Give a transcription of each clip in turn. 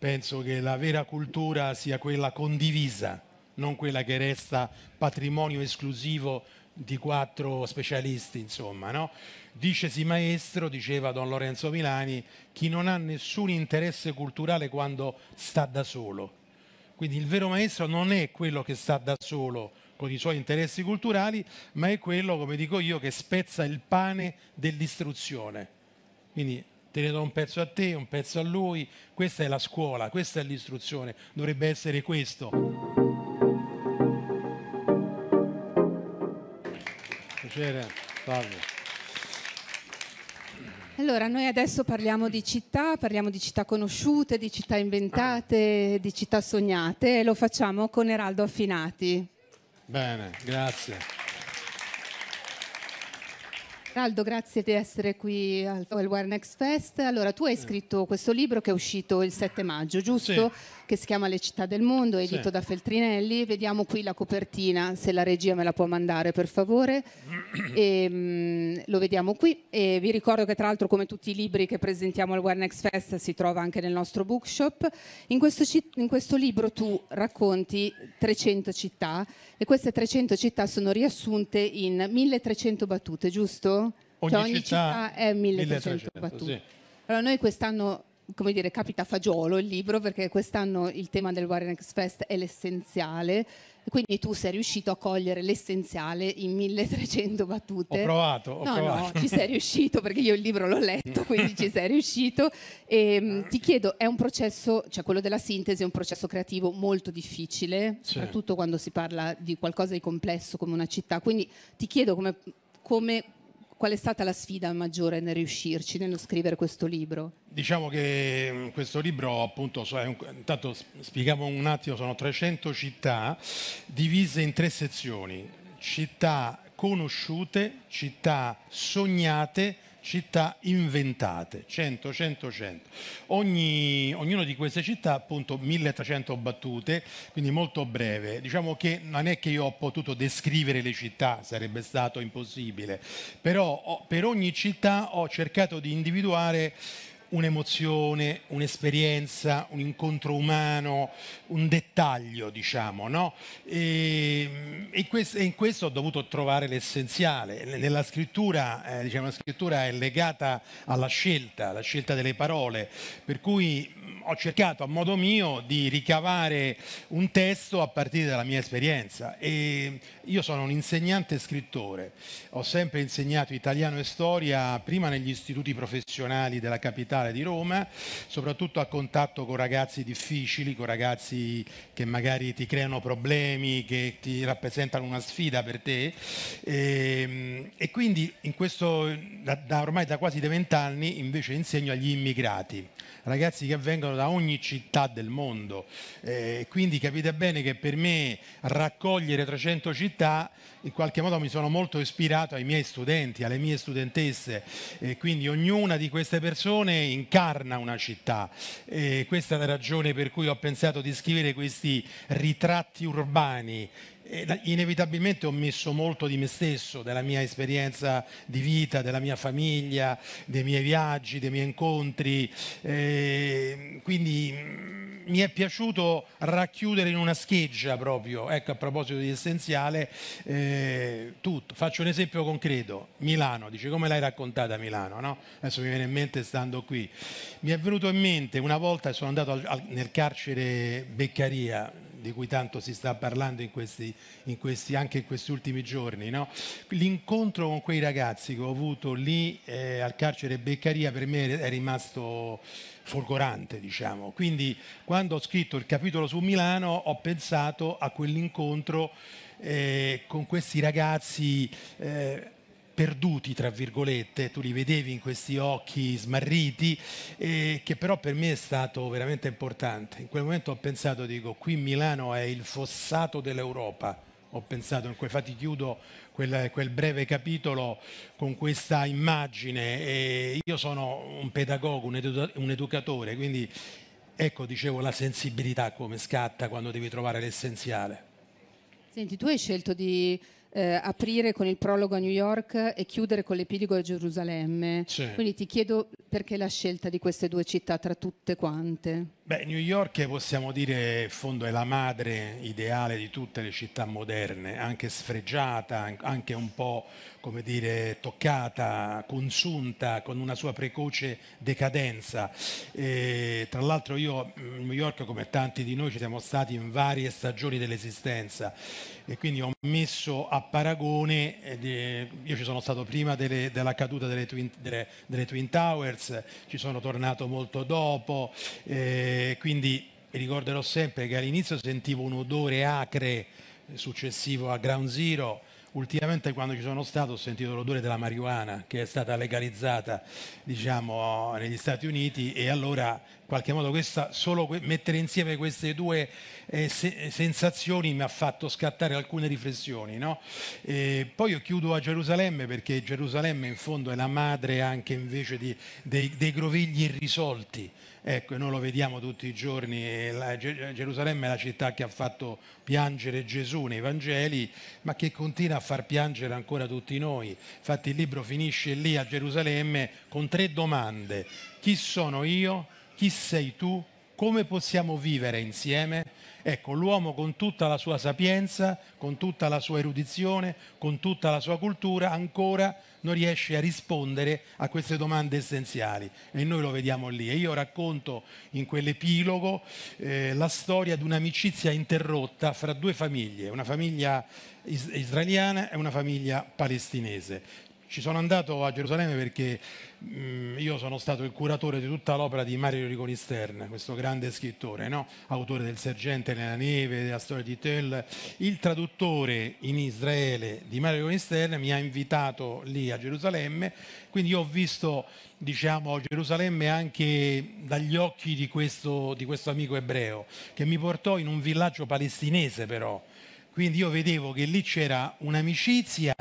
Penso che la vera cultura sia quella condivisa, non quella che resta patrimonio esclusivo di quattro specialisti, insomma, no? Dicesi maestro, diceva Don Lorenzo Milani, chi non ha nessun interesse culturale quando sta da solo. Quindi il vero maestro non è quello che sta da solo con i suoi interessi culturali, ma è quello, come dico io, che spezza il pane dell'istruzione. Quindi te ne do un pezzo a te, un pezzo a lui, questa è la scuola, questa è l'istruzione, dovrebbe essere questo. Piacere, Fabio. Allora, noi adesso parliamo di città, parliamo di città conosciute, di città inventate, di città sognate e lo facciamo con Eraldo Affinati. Bene, grazie. Aldo, grazie di essere qui al, al War Next Fest. Allora, tu hai scritto questo libro che è uscito il 7 maggio, giusto? Sì. Che si chiama Le città del mondo, edito sì. da Feltrinelli. Vediamo qui la copertina, se la regia me la può mandare per favore. E, mh, ehm, lo vediamo qui. E vi ricordo che tra l'altro come tutti i libri che presentiamo al War Next Fest si trova anche nel nostro bookshop. In questo, in questo libro tu racconti 300 città e queste 300 città sono riassunte in 1300 battute, giusto? ogni, cioè, ogni città, città, è 1314. 1300, sì. Allora noi quest'anno come dire, capita a fagiolo il libro perché quest'anno il tema del Warrenex Fest è l'essenziale, quindi tu sei riuscito a cogliere l'essenziale in 1300 battute. Ho provato, ho no, provato. No, ci sei riuscito perché io il libro l'ho letto, quindi ci sei riuscito. E, ehm, ti chiedo, è un processo, cioè quello della sintesi è un processo creativo molto difficile, soprattutto quando si parla di qualcosa di complesso come una città, quindi ti chiedo come, come qual è stata la sfida maggiore nel riuscirci, nello scrivere questo libro? Diciamo che mm, questo libro, appunto, intanto spieghiamo un attimo, sono 300 città divise in tre sezioni, città conosciute, città sognate, città inventate, 100, 100, 100. Ogni, ognuna di queste città appunto 1300 battute, quindi molto breve. Diciamo che non è che io ho potuto descrivere le città, sarebbe stato impossibile, però ho, per ogni città ho cercato di individuare un'emozione, un'esperienza, un incontro umano, un dettaglio, diciamo, no? E, e, questo, e in questo ho dovuto trovare l'essenziale. Nella scrittura, eh, diciamo, la scrittura è legata alla scelta, alla scelta delle parole, per cui ho cercato a modo mio di ricavare un testo a partire dalla mia esperienza. E io sono un insegnante scrittore, ho sempre insegnato italiano e storia, prima negli istituti professionali della capitale, Statale di Roma, soprattutto a contatto con ragazzi difficili, con ragazzi che magari ti creano problemi, che ti rappresentano una sfida per te. E, ehm, e quindi questo, da, da ormai da quasi 20 anni invece insegno agli immigrati ragazzi che vengono da ogni città del mondo. Eh, quindi capite bene che per me raccogliere 300 città in qualche modo mi sono molto ispirato ai miei studenti, alle mie studentesse. Eh, quindi ognuna di queste persone incarna una città. Eh, questa è la ragione per cui ho pensato di scrivere questi ritratti urbani eh, inevitabilmente ho messo molto di me stesso, della mia esperienza di vita, della mia famiglia, dei miei viaggi, dei miei incontri, eh, quindi mm, mi è piaciuto racchiudere in una scheggia proprio, ecco a proposito di essenziale, eh, tutto. Faccio un esempio concreto, Milano, dice come l'hai raccontata Milano, no? Adesso mi viene in mente stando qui. Mi è venuto in mente una volta sono andato nel carcere Beccaria, di cui tanto si sta parlando in questi, in questi, anche in questi ultimi giorni. No? L'incontro con quei ragazzi che ho avuto lì eh, al carcere Beccaria per me è rimasto folgorante, diciamo. Quindi quando ho scritto il capitolo su Milano ho pensato a quell'incontro eh, con questi ragazzi. Eh, perduti, tra virgolette, tu li vedevi in questi occhi smarriti, eh, che però per me è stato veramente importante. In quel momento ho pensato, dico, qui Milano è il fossato dell'Europa ho pensato, infatti chiudo quel, quel, breve capitolo con questa immagine. E io sono un pedagogo, un, edu un, educatore, quindi ecco, dicevo, la sensibilità come scatta quando devi trovare l'essenziale. Senti, tu hai scelto di eh, aprire con il prologo a New York e chiudere con l'epilogo a Gerusalemme. Sì. Quindi ti chiedo perché la scelta di queste due città tra tutte quante? Beh, New York possiamo dire in fondo è la madre ideale di tutte le città moderne, anche sfregiata, anche un po' come dire, toccata, consunta, con una sua precoce decadenza. E, tra l'altro io a New York, come tanti di noi, ci siamo stati in varie stagioni dell'esistenza e quindi ho messo a paragone, eh, io ci sono stato prima delle, della caduta delle twin, delle, delle twin, Towers, ci sono tornato molto dopo, eh, quindi mi ricorderò sempre che all'inizio sentivo un odore acre eh, successivo a Ground Zero, ultimamente quando ci sono stato ho sentito l'odore della marijuana che è stata legalizzata diciamo, negli Stati Uniti e allora in qualche modo questa, solo mettere insieme queste due eh, se sensazioni mi ha fatto scattare alcune riflessioni. No? poi io chiudo a Gerusalemme perché Gerusalemme in fondo è la madre anche invece di, dei, dei grovigli irrisolti Ecco, e noi lo vediamo tutti i giorni, la, Gerusalemme è la città che ha fatto piangere Gesù nei Vangeli, ma che continua a far piangere ancora tutti noi. Infatti il libro finisce lì a Gerusalemme con tre domande. Chi sono io? Chi sei tu? come possiamo vivere insieme? Ecco, l'uomo con tutta la sua sapienza, con tutta la sua erudizione, con tutta la sua cultura, ancora non riesce a rispondere a queste domande essenziali e noi lo vediamo lì. E io racconto in quell'epilogo eh, la storia di un'amicizia interrotta fra due famiglie, una famiglia israeliana e una famiglia palestinese. Ci sono andato a Gerusalemme perché mh, mm, io sono stato il curatore di tutta l'opera di Mario Rigoni Stern, questo grande scrittore, no? autore del Sergente nella neve, della storia di Tell. Il traduttore in Israele di Mario Rigoni Stern mi ha invitato lì a Gerusalemme, quindi io ho visto diciamo, Gerusalemme anche dagli occhi di questo, di questo amico ebreo che mi portò in un villaggio palestinese però. Quindi io vedevo che lì c'era un'amicizia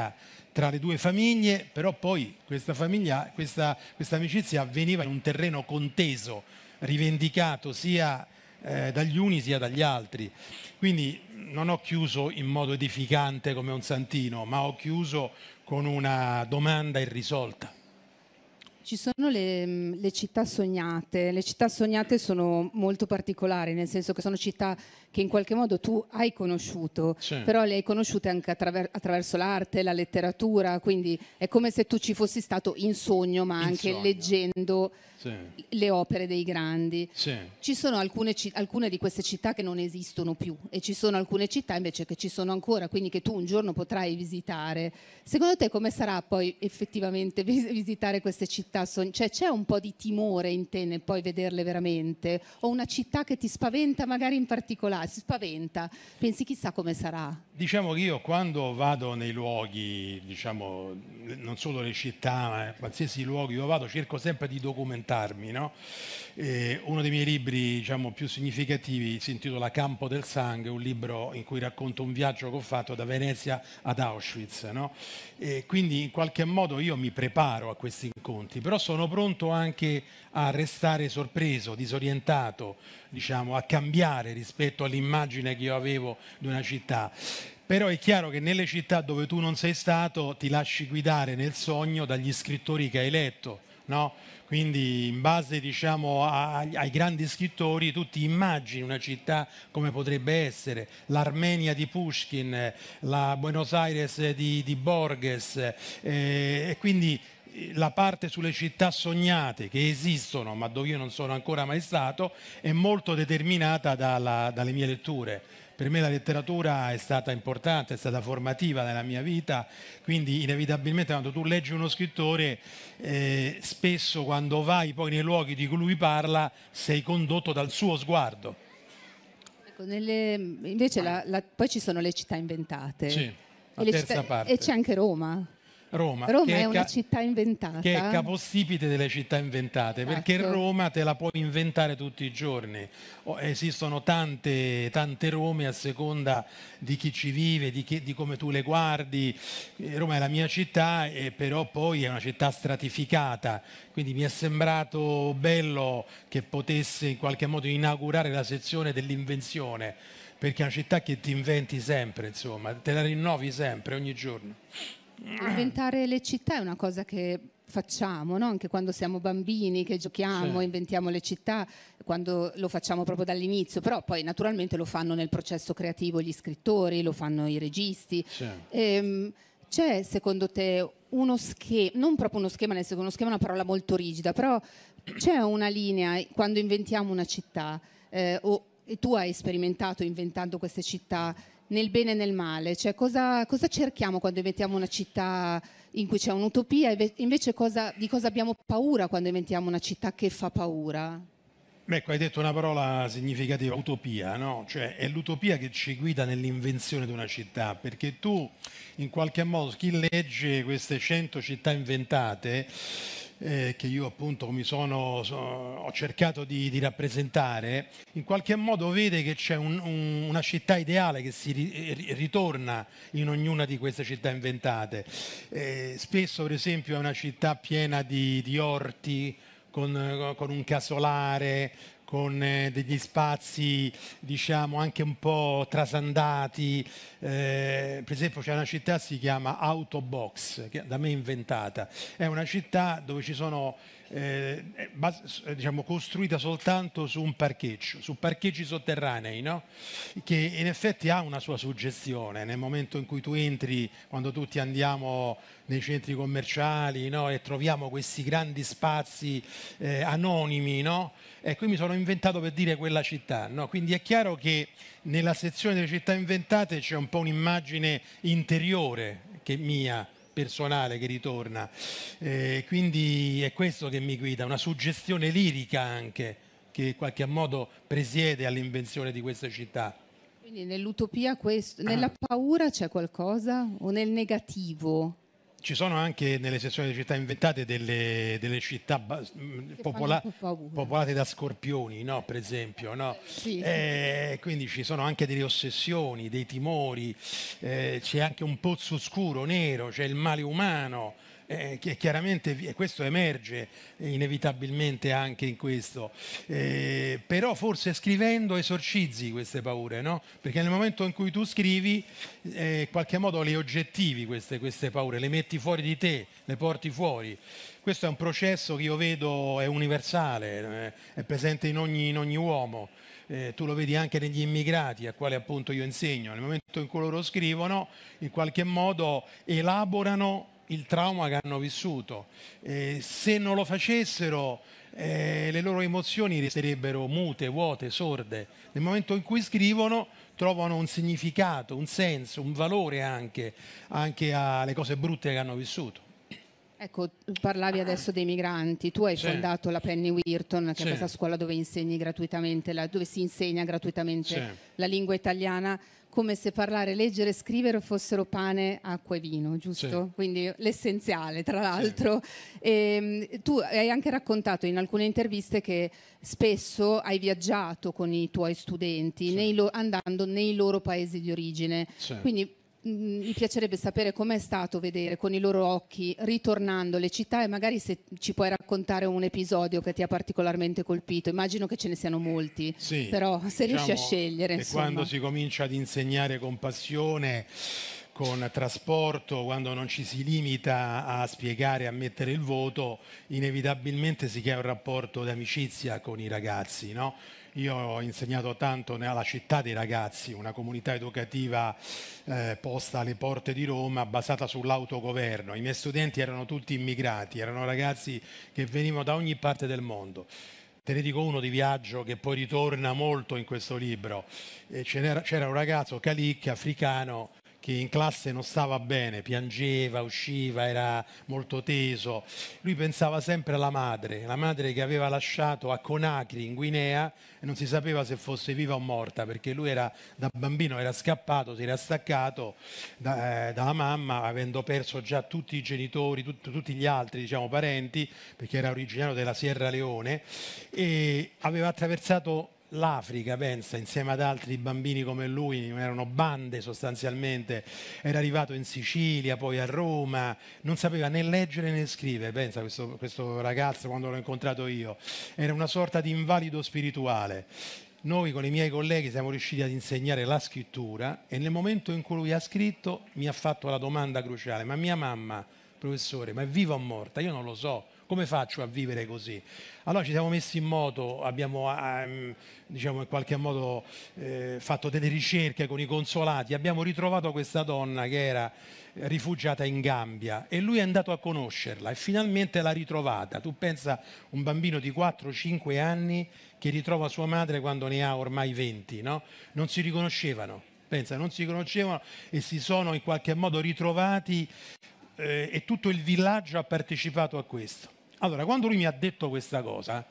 tra le due famiglie, però poi questa, famiglia, questa, questa amicizia avveniva in un terreno conteso, rivendicato sia eh, dagli uni sia dagli altri. Quindi non ho chiuso in modo edificante come un santino, ma ho chiuso con una domanda irrisolta. Ci sono le, mm, le, città sognate, le città sognate sono molto particolari, nel senso che sono città che in qualche modo tu hai conosciuto, C'è. però le hai conosciute anche attraver- attraverso l'arte, la letteratura, quindi è come se tu ci fossi stato in sogno, ma in anche sogno. leggendo sì. le opere dei grandi. Sì. Ci sono alcune, alcune, di queste città che non esistono più e ci sono alcune città invece che ci sono ancora, quindi che tu un giorno potrai visitare. Secondo te come sarà poi effettivamente visitare queste città? Cioè, c'è un po' di timore in te nel poi vederle veramente? O una città che ti spaventa magari in particolare? Si spaventa? Pensi chissà come sarà? Diciamo che io quando vado nei luoghi, diciamo, non solo le città, ma qualsiasi luogo, io vado cerco sempre di documentare reinventarmi. No? uno dei miei libri diciamo, più significativi si intitola Campo del Sangue, un libro in cui racconto un viaggio che ho fatto da Venezia ad Auschwitz. No? quindi in qualche modo io mi preparo a questi incontri, però sono pronto anche a restare sorpreso, disorientato, diciamo, a cambiare rispetto all'immagine che io avevo di una città. Però è chiaro che nelle città dove tu non sei stato ti lasci guidare nel sogno dagli scrittori che hai letto, no? Quindi in base diciamo, ai, ai grandi scrittori tu ti immagini una città come potrebbe essere, l'Armenia di Pushkin, la Buenos Aires di, di Borges eh, e quindi eh, la parte sulle città sognate che esistono ma dove io non sono ancora mai stato è molto determinata dalla, dalle mie letture. Per me la letteratura è stata importante, è stata formativa nella mia vita, quindi inevitabilmente quando tu leggi uno scrittore, eh, spesso quando vai poi nei luoghi di cui lui parla, sei condotto dal suo sguardo. Ecco, nelle, invece la, la, poi ci sono le città inventate. Sì, la terza città, parte. E c'è anche Roma. Roma. Roma è, è, una città inventata. Che è capostipite delle città inventate, esatto. perché Roma te la puoi inventare tutti i giorni. Esistono tante, tante Rome a seconda di chi ci vive, di, chi, di come tu le guardi. Eh, Roma è la mia città, e eh, però poi è una città stratificata, quindi mi è sembrato bello che potesse in qualche modo inaugurare la sezione dell'invenzione perché è una città che ti inventi sempre, insomma, te la rinnovi sempre, ogni giorno inventare le città è una cosa che facciamo, no? anche quando siamo bambini che giochiamo, sì. inventiamo le città, quando lo facciamo proprio dall'inizio, però poi naturalmente lo fanno nel processo creativo gli scrittori, lo fanno i registi. Sì. Ehm, c'è secondo te uno schema, non proprio uno schema, nel senso uno schema è una parola molto rigida, però c'è una linea quando inventiamo una città eh, o, e tu hai sperimentato inventando queste città nel bene e nel male, cioè cosa, cosa cerchiamo quando inventiamo una città in cui c'è un'utopia e invece cosa, di cosa abbiamo paura quando inventiamo una città che fa paura? Beh, ecco, hai detto una parola significativa, utopia, no? Cioè è l'utopia che ci guida nell'invenzione di una città, perché tu in qualche modo chi legge queste 100 città inventate eh, che io appunto mi sono, so, ho cercato di, di, rappresentare, in qualche modo vede che c'è un, un, una città ideale che si ri, ritorna in ognuna di queste città inventate. Eh, spesso per esempio è una città piena di, di orti, con, con, un casolare, con eh, degli spazi diciamo anche un po' trasandati. Eh, per esempio c'è una città che si chiama Autobox, da me inventata. È una città dove ci sono eh, eh, eh, diciamo, costruita soltanto su un parcheggio, su parcheggi sotterranei, no? che in effetti ha una sua suggestione nel momento in cui tu entri, quando tutti andiamo nei centri commerciali no? e troviamo questi grandi spazi eh, anonimi. No? E qui mi sono inventato per dire quella città. No? Quindi è chiaro che nella sezione delle città inventate c'è un po' un'immagine interiore che mia personale che ritorna. Eh, quindi è questo che mi guida, una suggestione lirica anche, che in qualche modo presiede all'invenzione di questa città. Quindi nell'utopia questo, ah. nella paura c'è qualcosa o nel negativo? ci sono anche nelle sezioni di città inventate delle, delle città popola popolate da scorpioni, no? per esempio. No? Sì. Eh, quindi ci sono anche delle ossessioni, dei timori, eh, c'è anche un pozzo scuro, nero, c'è il male umano eh, che chiaramente e questo emerge inevitabilmente anche in questo, eh, però forse scrivendo esorcizzi queste paure, no? perché nel momento in cui tu scrivi eh, in qualche modo le oggettivi queste, queste paure, le metti fuori di te, le porti fuori. Questo è un processo che io vedo è universale, eh, è presente in ogni, in ogni uomo. Eh, tu lo vedi anche negli immigrati a quale appunto io insegno, nel momento in cui loro scrivono, in qualche modo elaborano il trauma che hanno vissuto. Eh, se non lo facessero, eh, le loro emozioni resterebbero mute, vuote, sorde. Nel momento in cui scrivono, trovano un significato, un senso, un valore anche, anche alle cose brutte che hanno vissuto. Ecco, parlavi adesso dei migranti, tu hai sì. fondato la Penny Wirton, che sì. è questa scuola dove, dove si insegna gratuitamente sì. la lingua italiana come se parlare, leggere e scrivere fossero pane, acqua e vino, giusto? Sì. Quindi l'essenziale, tra l'altro. Sì. Ehm, e, tu hai anche raccontato in alcune interviste che spesso hai viaggiato con i tuoi studenti sì. nei lo- andando nei loro paesi di origine. Quindi Mm, mi piacerebbe sapere com'è stato vedere con i loro occhi ritornando le città e magari se ci puoi raccontare un episodio che ti ha particolarmente colpito. Immagino che ce ne siano molti, sì, però se diciamo riesci a scegliere. Che quando si comincia ad insegnare con passione, con trasporto, quando non ci si limita a spiegare, a mettere il voto, inevitabilmente si crea un rapporto d'amicizia con i ragazzi, no? Io ho insegnato tanto nella città dei ragazzi, una comunità educativa eh, posta alle porte di Roma basata sull'autogoverno. I miei studenti erano tutti immigrati, erano ragazzi che venivano da ogni parte del mondo. Te ne dico uno di viaggio che poi ritorna molto in questo libro. Eh, c'era, un ragazzo, Calic, africano, che in classe non stava bene, piangeva, usciva, era molto teso. Lui pensava sempre alla madre, la madre che aveva lasciato a Conakry in Guinea e non si sapeva se fosse viva o morta perché lui era, da bambino era scappato, si era staccato da, eh, dalla mamma avendo perso già tutti i genitori, tut, tutti gli altri diciamo, parenti perché era originario della Sierra Leone e aveva attraversato l'Africa, pensa, insieme ad altri bambini come lui, erano bande sostanzialmente, era arrivato in Sicilia, poi a Roma, non sapeva né leggere né scrivere, pensa questo, questo ragazzo quando l'ho incontrato io, era una sorta di invalido spirituale. Noi con i miei colleghi siamo riusciti ad insegnare la scrittura e nel momento in cui lui ha scritto mi ha fatto la domanda cruciale, ma mia mamma, professore, ma è viva o morta? Io non lo so come faccio a vivere così? Allora ah, ci siamo messi in moto, abbiamo ah, ehm, diciamo in qualche modo eh, fatto delle ricerche con i consolati, abbiamo ritrovato questa donna che era rifugiata in Gambia e lui è andato a conoscerla e finalmente l'ha ritrovata. Tu pensa un bambino di 4-5 anni che ritrova sua madre quando ne ha ormai 20, no? Non si riconoscevano, pensa, non si conoscevano e si sono in qualche modo ritrovati eh, e tutto il villaggio ha partecipato a questo. Allora, quando lui mi ha detto questa cosa, a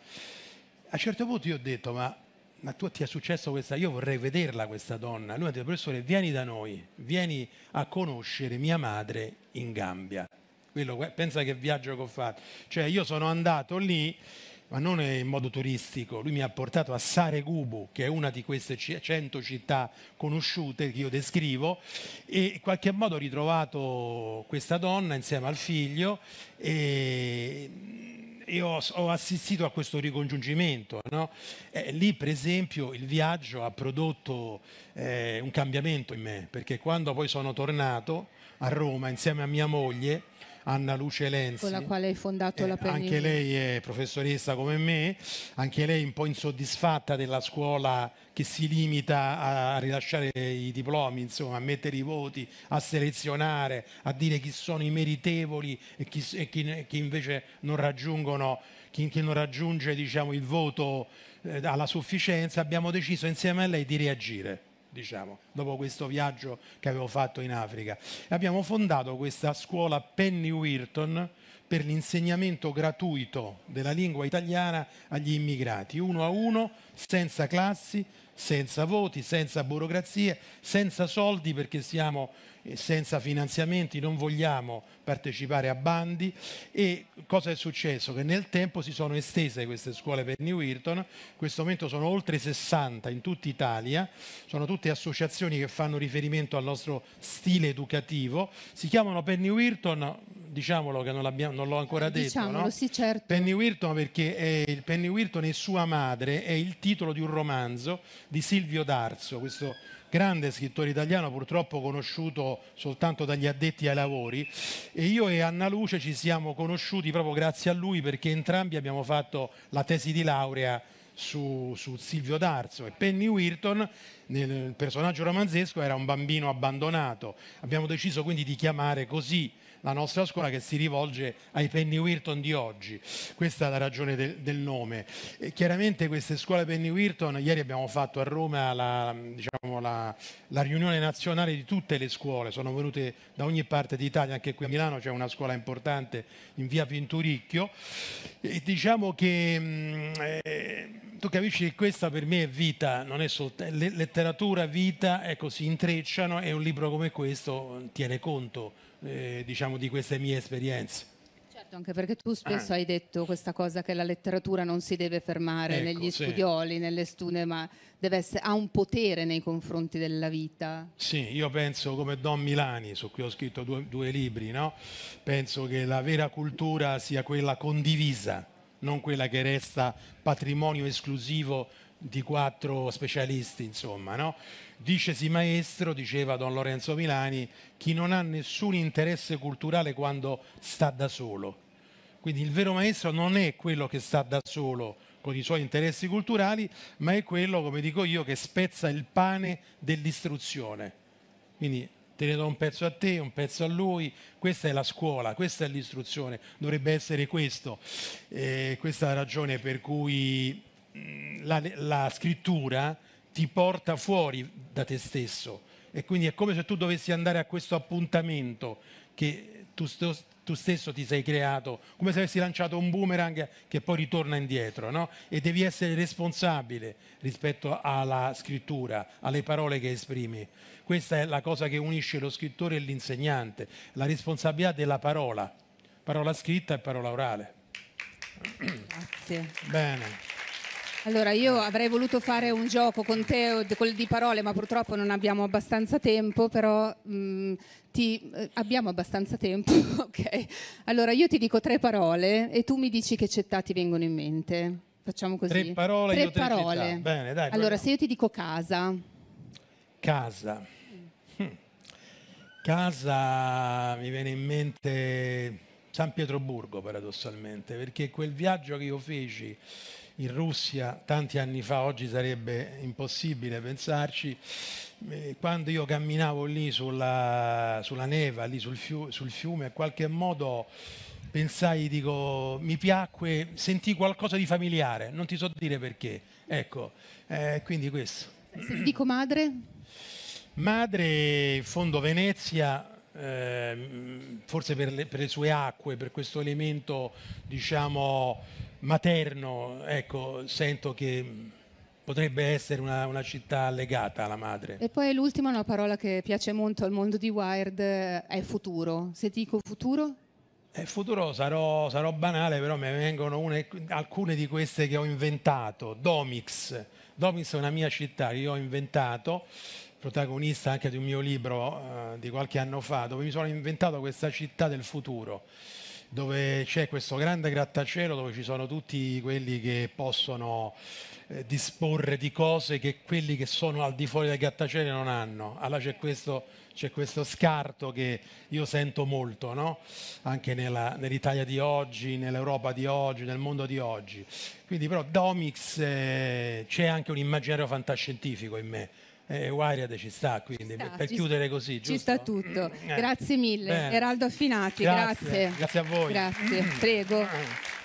un certo punto io ho detto, ma, ma tu ti è successo questa, io vorrei vederla questa donna. Lui ha detto, professore, vieni da noi, vieni a conoscere mia madre in Gambia. Quello, pensa che viaggio che ho fatto. Cioè, io sono andato lì ma non in modo turistico, lui mi ha portato a Saregubu, che è una di queste 100 città conosciute che io descrivo, e in qualche modo ho ritrovato questa donna insieme al figlio e, e ho, ho, assistito a questo ricongiungimento. No? Eh, lì, per esempio, il viaggio ha prodotto eh, un cambiamento in me, perché quando poi sono tornato a Roma insieme a mia moglie, Anna Luce Lenzi. Con la quale hai fondato eh, la Pernini. Anche lei è professoressa come me, anche lei un po' insoddisfatta della scuola che si limita a rilasciare i diplomi, insomma, a mettere i voti, a selezionare, a dire chi sono i meritevoli e chi, e chi, chi invece non raggiungono chi, non raggiunge diciamo, il voto eh, alla sufficienza, abbiamo deciso insieme a lei di reagire diciamo, dopo questo viaggio che avevo fatto in Africa. Abbiamo fondato questa scuola Penny Wirton per l'insegnamento gratuito della lingua italiana agli immigrati, uno a uno, senza classi, senza voti, senza burocrazie, senza soldi perché siamo eh, senza finanziamenti, non vogliamo partecipare a bandi e cosa è successo? Che nel tempo si sono estese queste scuole per New Hilton, in questo momento sono oltre 60 in tutta Italia, sono tutte associazioni che fanno riferimento al nostro stile educativo, si chiamano Penny New diciamolo che non, l'ho ancora eh, detto, diciamolo, no? sì, certo. Penny Wilton perché è, Penny Wilton e sua madre è il titolo di un romanzo di Silvio D'Arzo, questo grande scrittore italiano purtroppo conosciuto soltanto dagli addetti ai lavori e io e Anna Luce ci siamo conosciuti proprio grazie a lui perché entrambi abbiamo fatto la tesi di laurea su, su, Silvio D'Arzo e Penny Wirton nel personaggio romanzesco era un bambino abbandonato. Abbiamo deciso quindi di chiamare così la nostra scuola che si rivolge ai Penny Wirton di oggi. Questa è la ragione del, del nome. E chiaramente queste scuole Penny Wirton, ieri abbiamo fatto a Roma la, diciamo, la, la, riunione nazionale di tutte le scuole, sono venute da ogni parte d'Italia, anche qui a Milano c'è una scuola importante in via Pinturicchio. E diciamo che... Mm, eh, tu capisci che questa per me è vita, non è soltanto letteratura, vita, ecco, si intrecciano e un libro come questo tiene conto, eh, diciamo, di queste mie esperienze certo, anche perché tu ah. spesso ah. hai detto questa cosa che la letteratura non si deve fermare ecco, negli sì. studioli, nelle stune, ma essere, ha un potere nei confronti della vita. Sì, io penso come Don Milani, su cui ho scritto due, due libri, no? penso che la vera cultura sia quella condivisa non quella che resta patrimonio esclusivo di quattro specialisti, insomma, no? Dicesi maestro, diceva Don Lorenzo Milani, chi non ha nessun interesse culturale quando sta da solo. Quindi il vero maestro non è quello che sta da solo con i suoi interessi culturali, ma è quello, come dico io, che spezza il pane dell'istruzione. Quindi te ne do un pezzo a te, un pezzo a lui, questa è la scuola, questa è l'istruzione, dovrebbe essere questo. Eh, questa è la ragione per cui mm, la, la scrittura ti porta fuori da te stesso e quindi è come se tu dovessi andare a questo appuntamento che tu, stessi tu stesso ti sei creato, come se avessi lanciato un boomerang che poi ritorna indietro, no? E devi essere responsabile rispetto alla scrittura, alle parole che esprimi. Questa è la cosa che unisce lo scrittore e l'insegnante, la responsabilità della parola, parola scritta e parola orale. Grazie. Bene. Allora, io avrei voluto fare un gioco con te di parole, ma purtroppo non abbiamo abbastanza tempo, però mh, mm, ti, eh, abbiamo abbastanza tempo, ok? Allora, io ti dico tre parole e tu mi dici che città ti vengono in mente. Facciamo così. Tre parole. Tre, tre parole. Città. Bene, dai. Allora, proviamo. se io ti dico casa. Casa. Hm. Casa mi viene in mente San Pietroburgo, paradossalmente, perché quel viaggio che io feci in Russia tanti anni fa, oggi sarebbe impossibile pensarci, eh, quando io camminavo lì sulla, sulla neva, lì sul, fiu, sul fiume, in qualche modo pensai, dico, mi piacque, sentì qualcosa di familiare, non ti so dire perché. Ecco, eh, quindi questo. dico madre? Madre, in fondo Venezia, eh, forse per le, per le, sue acque, per questo elemento, diciamo, materno, ecco, sento che potrebbe essere una, una, città legata alla madre. E poi l'ultima, una parola che piace molto al mondo di Wired, eh, è futuro. Se dico futuro? È eh, futuro sarò, sarò banale, però mi vengono une, alcune di queste che ho inventato. Domix. Domix è una mia città che io ho inventato, protagonista anche di un mio libro uh, di qualche anno fa, dove mi sono inventato questa città del futuro dove c'è questo grande grattacielo dove ci sono tutti quelli che possono eh, disporre di cose che quelli che sono al di fuori del grattacielo non hanno. Allora c'è questo, c'è questo scarto che io sento molto, no? anche nella, nell'Italia di oggi, nell'Europa di oggi, nel mondo di oggi. Quindi però Domix eh, c'è anche un immaginario fantascientifico in me eh, Guariade ci sta, quindi ci sta, per chiudere sta, così. Giusto? Ci sta tutto. Eh, grazie mille. Bene. Eraldo Affinati, grazie. grazie. grazie. a voi. Grazie, prego. Mm.